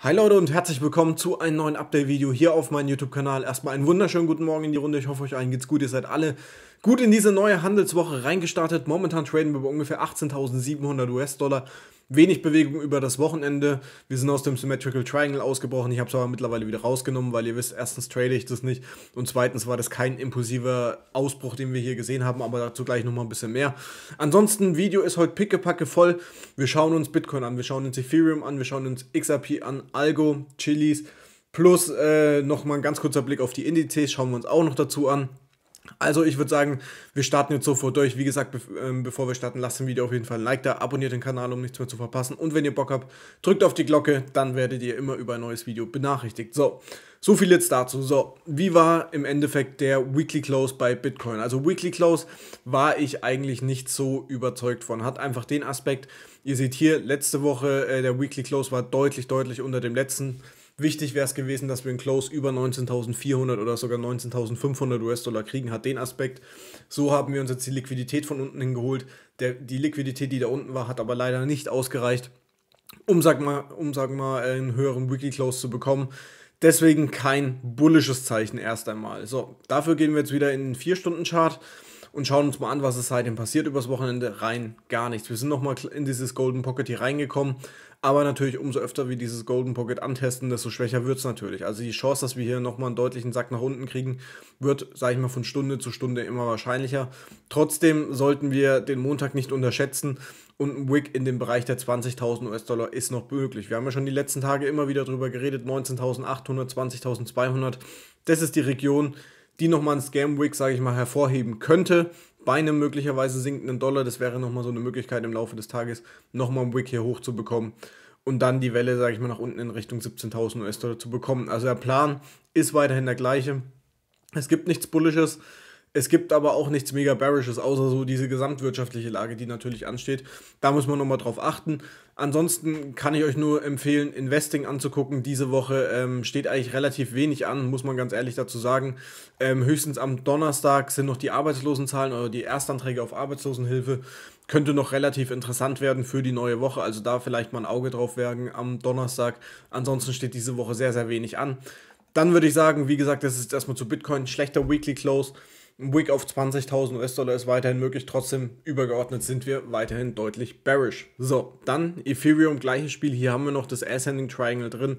Hi Leute und herzlich willkommen zu einem neuen Update-Video hier auf meinem YouTube-Kanal. Erstmal einen wunderschönen guten Morgen in die Runde. Ich hoffe, euch allen geht's gut. Ihr seid alle gut in diese neue Handelswoche reingestartet. Momentan traden wir bei ungefähr 18.700 US-Dollar. Wenig Bewegung über das Wochenende. Wir sind aus dem Symmetrical Triangle ausgebrochen. Ich habe es aber mittlerweile wieder rausgenommen, weil ihr wisst, erstens trade ich das nicht und zweitens war das kein impulsiver Ausbruch, den wir hier gesehen haben, aber dazu gleich nochmal ein bisschen mehr. Ansonsten, Video ist heute pickepacke voll. Wir schauen uns Bitcoin an, wir schauen uns Ethereum an, wir schauen uns XRP an, Algo, Chilis, plus äh, nochmal ein ganz kurzer Blick auf die Indizes, schauen wir uns auch noch dazu an. Also ich würde sagen, wir starten jetzt sofort durch. Wie gesagt, ähm, bevor wir starten, lasst dem Video auf jeden Fall ein Like da, abonniert den Kanal, um nichts mehr zu verpassen. Und wenn ihr Bock habt, drückt auf die Glocke, dann werdet ihr immer über ein neues Video benachrichtigt. So, so viel jetzt dazu. So, wie war im Endeffekt der Weekly Close bei Bitcoin? Also Weekly Close war ich eigentlich nicht so überzeugt von. Hat einfach den Aspekt, ihr seht hier, letzte Woche äh, der Weekly Close war deutlich, deutlich unter dem letzten. Wichtig wäre es gewesen, dass wir einen Close über 19.400 oder sogar 19.500 US-Dollar kriegen, hat den Aspekt. So haben wir uns jetzt die Liquidität von unten hingeholt. Der, die Liquidität, die da unten war, hat aber leider nicht ausgereicht, um, sag mal, um sag mal, einen höheren Weekly Close zu bekommen. Deswegen kein bullisches Zeichen erst einmal. So, dafür gehen wir jetzt wieder in den 4-Stunden-Chart und schauen uns mal an, was es seitdem passiert übers Wochenende. Rein gar nichts. Wir sind nochmal in dieses Golden Pocket hier reingekommen, aber natürlich umso öfter wir dieses Golden Pocket antesten, desto schwächer wird es natürlich. Also die Chance, dass wir hier nochmal einen deutlichen Sack nach unten kriegen, wird, sage ich mal, von Stunde zu Stunde immer wahrscheinlicher. Trotzdem sollten wir den Montag nicht unterschätzen und ein Wick in dem Bereich der 20.000 US-Dollar ist noch möglich. Wir haben ja schon die letzten Tage immer wieder darüber geredet, 19.800, 20.200. Das ist die Region, die nochmal ein Scam-Wig, sage ich mal, hervorheben könnte. Bei einem möglicherweise sinkenden Dollar, das wäre nochmal so eine Möglichkeit im Laufe des Tages, nochmal einen Wick hier hochzubekommen und dann die Welle, sage ich mal, nach unten in Richtung 17.000 US-Dollar zu bekommen. Also der Plan ist weiterhin der gleiche. Es gibt nichts Bullisches. Es gibt aber auch nichts mega bearishes, außer so diese gesamtwirtschaftliche Lage, die natürlich ansteht. Da muss man nochmal drauf achten. Ansonsten kann ich euch nur empfehlen, Investing anzugucken. Diese Woche ähm, steht eigentlich relativ wenig an, muss man ganz ehrlich dazu sagen. Ähm, höchstens am Donnerstag sind noch die Arbeitslosenzahlen oder die Erstanträge auf Arbeitslosenhilfe. Könnte noch relativ interessant werden für die neue Woche. Also da vielleicht mal ein Auge drauf werfen am Donnerstag. Ansonsten steht diese Woche sehr, sehr wenig an. Dann würde ich sagen, wie gesagt, das ist erstmal zu Bitcoin. Schlechter Weekly Close. Ein Wick auf 20.000 US-Dollar ist weiterhin möglich, trotzdem übergeordnet sind wir weiterhin deutlich bearish. So, dann Ethereum, gleiches Spiel. Hier haben wir noch das Ascending Triangle drin,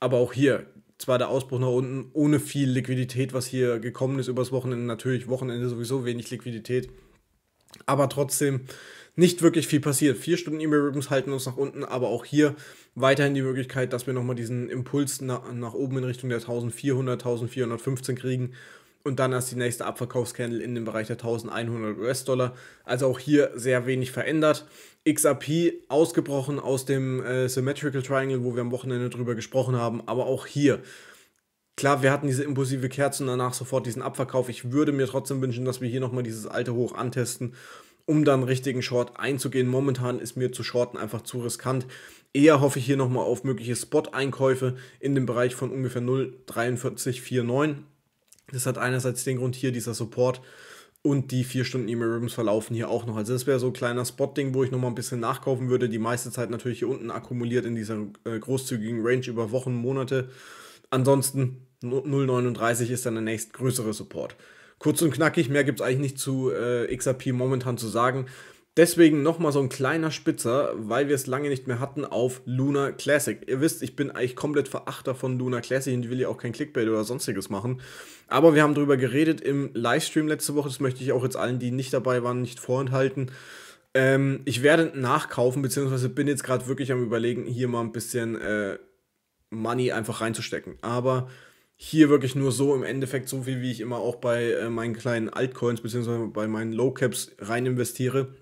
aber auch hier zwar der Ausbruch nach unten ohne viel Liquidität, was hier gekommen ist übers Wochenende. Natürlich Wochenende sowieso wenig Liquidität, aber trotzdem nicht wirklich viel passiert. Vier Stunden E-Mail-Ribbons halten uns nach unten, aber auch hier weiterhin die Möglichkeit, dass wir nochmal diesen Impuls nach, nach oben in Richtung der 1400, 1415 kriegen und dann erst die nächste Abverkaufscandle in dem Bereich der 1100 US-Dollar. Also auch hier sehr wenig verändert. XRP ausgebrochen aus dem äh, Symmetrical Triangle, wo wir am Wochenende drüber gesprochen haben. Aber auch hier Klar, wir hatten diese impulsive Kerze und danach sofort diesen Abverkauf. Ich würde mir trotzdem wünschen, dass wir hier nochmal dieses alte Hoch antesten, um dann richtigen Short einzugehen. Momentan ist mir zu shorten einfach zu riskant. Eher hoffe ich hier nochmal auf mögliche Spot-Einkäufe in dem Bereich von ungefähr 0,4349. Das hat einerseits den Grund hier, dieser Support und die vier Stunden E-Mail Ribbons verlaufen hier auch noch. Also das wäre so ein kleiner Spot-Ding, wo ich nochmal ein bisschen nachkaufen würde. Die meiste Zeit natürlich hier unten akkumuliert in dieser äh, großzügigen Range über Wochen, Monate. Ansonsten 0,39 ist dann der nächstgrößere Support. Kurz und knackig, mehr gibt es eigentlich nicht zu äh, XRP momentan zu sagen. Deswegen nochmal so ein kleiner Spitzer, weil wir es lange nicht mehr hatten, auf Luna Classic. Ihr wisst, ich bin eigentlich komplett Verachter von Luna Classic und ich will ja auch kein Clickbait oder sonstiges machen. Aber wir haben darüber geredet im Livestream letzte Woche. Das möchte ich auch jetzt allen, die nicht dabei waren, nicht vorenthalten. Ähm, ich werde nachkaufen, beziehungsweise bin jetzt gerade wirklich am Überlegen, hier mal ein bisschen äh, Money einfach reinzustecken. Aber hier wirklich nur so im Endeffekt so viel, wie ich immer auch bei äh, meinen kleinen Altcoins, beziehungsweise bei meinen Low Caps rein investiere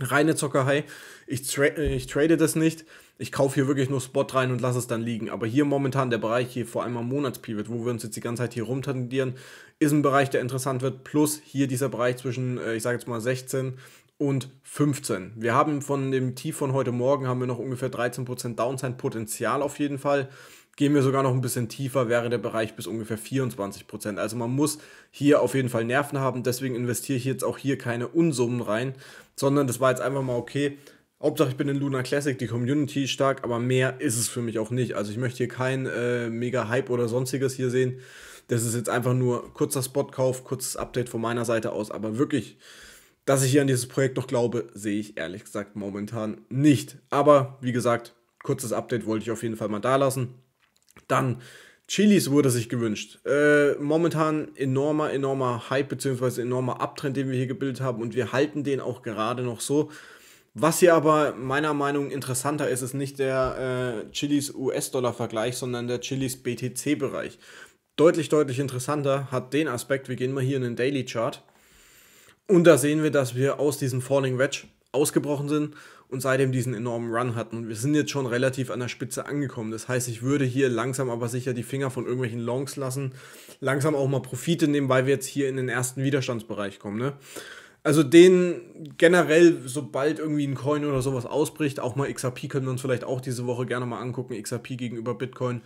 reine Zockerhai. Ich, tra äh, ich trade das nicht. Ich kaufe hier wirklich nur Spot rein und lasse es dann liegen. Aber hier momentan der Bereich, hier vor allem am Monatspivot, wo wir uns jetzt die ganze Zeit hier rumtendieren, ist ein Bereich, der interessant wird. Plus hier dieser Bereich zwischen, äh, ich sage jetzt mal 16 und 15. Wir haben von dem Tief von heute Morgen haben wir noch ungefähr 13% Downside-Potenzial auf jeden Fall. Gehen wir sogar noch ein bisschen tiefer, wäre der Bereich bis ungefähr 24 Prozent. Also man muss hier auf jeden Fall Nerven haben. Deswegen investiere ich jetzt auch hier keine Unsummen rein, sondern das war jetzt einfach mal okay. Hauptsache ich bin in Luna Classic, die Community ist stark, aber mehr ist es für mich auch nicht. Also ich möchte hier kein äh, mega Hype oder sonstiges hier sehen. Das ist jetzt einfach nur kurzer Spotkauf, kurzes Update von meiner Seite aus, aber wirklich dass ich hier an dieses Projekt noch glaube, sehe ich ehrlich gesagt momentan nicht. Aber wie gesagt, kurzes Update wollte ich auf jeden Fall mal da lassen. Dann Chilis wurde sich gewünscht. Äh, momentan enormer, enormer Hype bzw. enormer Abtrend, den wir hier gebildet haben und wir halten den auch gerade noch so. Was hier aber meiner Meinung nach interessanter ist, ist nicht der äh, Chilis US-Dollar-Vergleich, sondern der Chilis BTC-Bereich. Deutlich, deutlich interessanter hat den Aspekt, wir gehen mal hier in den Daily Chart und da sehen wir, dass wir aus diesem Falling Wedge ausgebrochen sind und seitdem diesen enormen Run hatten. Und wir sind jetzt schon relativ an der Spitze angekommen. Das heißt, ich würde hier langsam aber sicher die Finger von irgendwelchen Longs lassen, langsam auch mal Profite nehmen, weil wir jetzt hier in den ersten Widerstandsbereich kommen. Ne? Also den generell, sobald irgendwie ein Coin oder sowas ausbricht, auch mal XRP können wir uns vielleicht auch diese Woche gerne mal angucken, XRP gegenüber Bitcoin.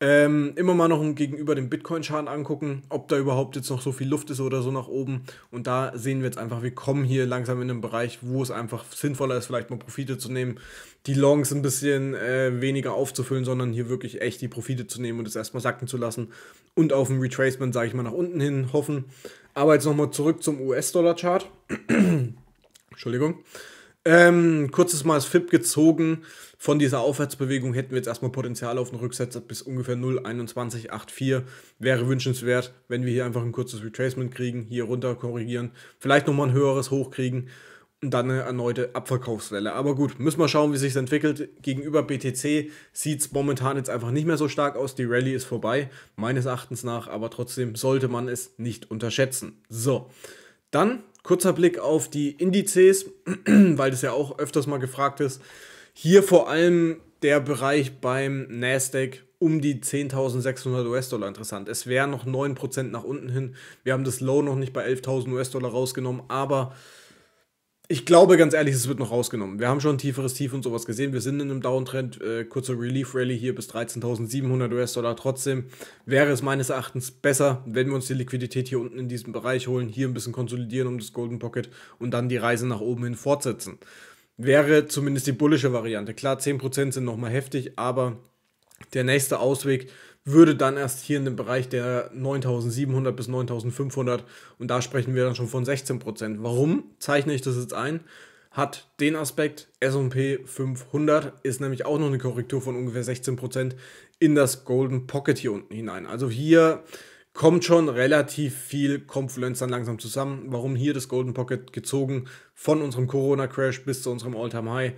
Ähm, immer mal noch gegenüber dem bitcoin chart angucken, ob da überhaupt jetzt noch so viel Luft ist oder so nach oben. Und da sehen wir jetzt einfach, wir kommen hier langsam in einen Bereich, wo es einfach sinnvoller ist, vielleicht mal Profite zu nehmen, die Longs ein bisschen äh, weniger aufzufüllen, sondern hier wirklich echt die Profite zu nehmen und es erstmal sacken zu lassen und auf ein Retracement, sage ich mal, nach unten hin hoffen. Aber jetzt nochmal zurück zum US-Dollar-Chart. Entschuldigung. Ähm, kurzes Mal das FIP gezogen. Von dieser Aufwärtsbewegung hätten wir jetzt erstmal Potenzial auf den Rücksetzer bis ungefähr 0,2184. Wäre wünschenswert, wenn wir hier einfach ein kurzes Retracement kriegen, hier runter korrigieren, vielleicht nochmal ein höheres hochkriegen und dann eine erneute Abverkaufswelle. Aber gut, müssen wir schauen, wie sich entwickelt. Gegenüber BTC sieht es momentan jetzt einfach nicht mehr so stark aus. Die Rallye ist vorbei, meines Erachtens nach, aber trotzdem sollte man es nicht unterschätzen. So, dann kurzer Blick auf die Indizes, weil das ja auch öfters mal gefragt ist. Hier vor allem der Bereich beim Nasdaq um die 10.600 US-Dollar interessant. Es wäre noch 9% nach unten hin. Wir haben das Low noch nicht bei 11.000 US-Dollar rausgenommen, aber ich glaube ganz ehrlich, es wird noch rausgenommen. Wir haben schon ein tieferes Tief und sowas gesehen. Wir sind in einem Downtrend. Äh, kurzer Relief Rally hier bis 13.700 US-Dollar. Trotzdem wäre es meines Erachtens besser, wenn wir uns die Liquidität hier unten in diesem Bereich holen, hier ein bisschen konsolidieren um das Golden Pocket und dann die Reise nach oben hin fortsetzen. Wäre zumindest die bullische Variante. Klar, 10% sind nochmal heftig, aber der nächste Ausweg würde dann erst hier in dem Bereich der 9700 bis 9500 und da sprechen wir dann schon von 16 Warum zeichne ich das jetzt ein? Hat den Aspekt, SP 500 ist nämlich auch noch eine Korrektur von ungefähr 16 in das Golden Pocket hier unten hinein. Also hier kommt schon relativ viel Konfluenz dann langsam zusammen. Warum hier das Golden Pocket gezogen von unserem Corona Crash bis zu unserem All-Time High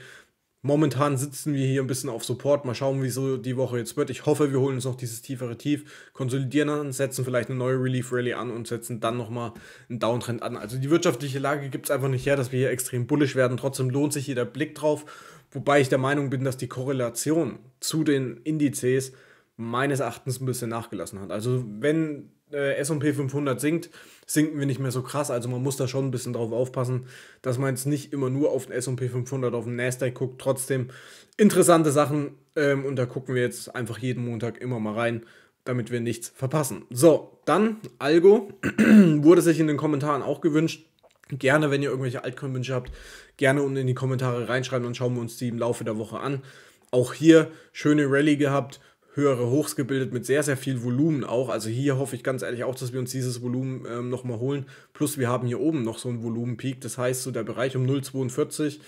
Momentan sitzen wir hier ein bisschen auf Support. Mal schauen, wie so die Woche jetzt wird. Ich hoffe, wir holen uns noch dieses tiefere Tief, konsolidieren dann, setzen vielleicht eine neue Relief Rally an und setzen dann nochmal einen Downtrend an. Also die wirtschaftliche Lage gibt es einfach nicht her, dass wir hier extrem bullisch werden. Trotzdem lohnt sich hier der Blick drauf. Wobei ich der Meinung bin, dass die Korrelation zu den Indizes meines Erachtens ein bisschen nachgelassen hat. Also wenn äh, S&P 500 sinkt, sinken wir nicht mehr so krass. Also man muss da schon ein bisschen drauf aufpassen, dass man jetzt nicht immer nur auf den S&P 500, auf den Nasdaq guckt. Trotzdem interessante Sachen ähm, und da gucken wir jetzt einfach jeden Montag immer mal rein, damit wir nichts verpassen. So, dann Algo wurde sich in den Kommentaren auch gewünscht. Gerne, wenn ihr irgendwelche Altcoin-Wünsche habt, gerne unten in die Kommentare reinschreiben, und schauen wir uns die im Laufe der Woche an. Auch hier schöne Rallye gehabt höhere Hochs gebildet mit sehr, sehr viel Volumen auch. Also hier hoffe ich ganz ehrlich auch, dass wir uns dieses Volumen ähm, nochmal holen. Plus wir haben hier oben noch so einen Volumenpeak. Das heißt, so der Bereich um 0,42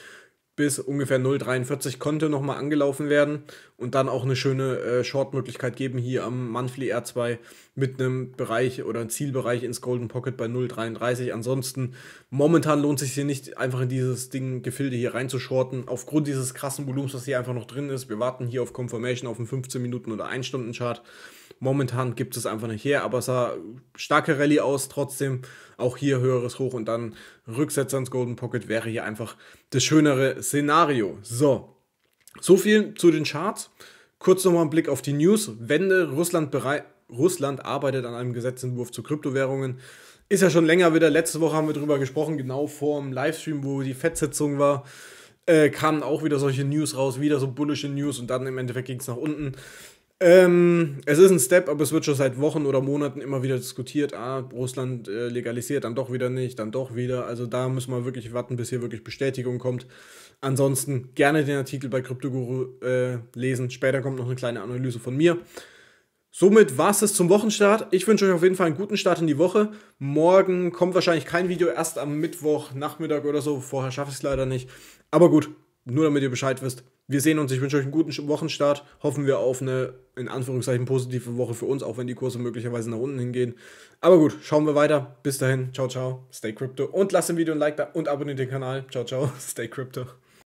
bis ungefähr 0,43 konnte nochmal angelaufen werden und dann auch eine schöne äh, Short-Möglichkeit geben hier am Manfly R2 mit einem Bereich oder Zielbereich ins Golden Pocket bei 0,33. Ansonsten momentan lohnt es sich hier nicht einfach in dieses Ding Gefilde hier reinzuschorten. Aufgrund dieses krassen Volumens, was hier einfach noch drin ist. Wir warten hier auf Confirmation auf einen 15 Minuten oder 1 Stunden Chart. Momentan gibt es einfach nicht her, aber es sah starke Rallye aus, trotzdem auch hier höheres Hoch und dann Rücksetzer ins Golden Pocket wäre hier einfach das schönere Szenario. So, so viel zu den Charts. Kurz nochmal ein Blick auf die News. Wende, Russland, Russland arbeitet an einem Gesetzentwurf zu Kryptowährungen. Ist ja schon länger wieder. Letzte Woche haben wir darüber gesprochen, genau vor dem Livestream, wo die fed war. Äh, kamen auch wieder solche News raus, wieder so bullische News und dann im Endeffekt ging es nach unten. Ähm, es ist ein Step, aber es wird schon seit Wochen oder Monaten immer wieder diskutiert. Ah, Russland äh, legalisiert, dann doch wieder nicht, dann doch wieder. Also da müssen wir wirklich warten, bis hier wirklich Bestätigung kommt. Ansonsten gerne den Artikel bei Kryptoguru äh, lesen. Später kommt noch eine kleine Analyse von mir. Somit war es zum Wochenstart. Ich wünsche euch auf jeden Fall einen guten Start in die Woche. Morgen kommt wahrscheinlich kein Video, erst am Mittwoch, Nachmittag oder so. Vorher schaffe ich es leider nicht. Aber gut, nur damit ihr Bescheid wisst wir sehen uns. Ich wünsche euch einen guten Wochenstart. Hoffen wir auf eine, in Anführungszeichen, positive Woche für uns, auch wenn die Kurse möglicherweise nach unten hingehen. Aber gut, schauen wir weiter. Bis dahin. Ciao, ciao. Stay Crypto. Und lasst dem Video ein Like da und abonniert den Kanal. Ciao, ciao. Stay Crypto.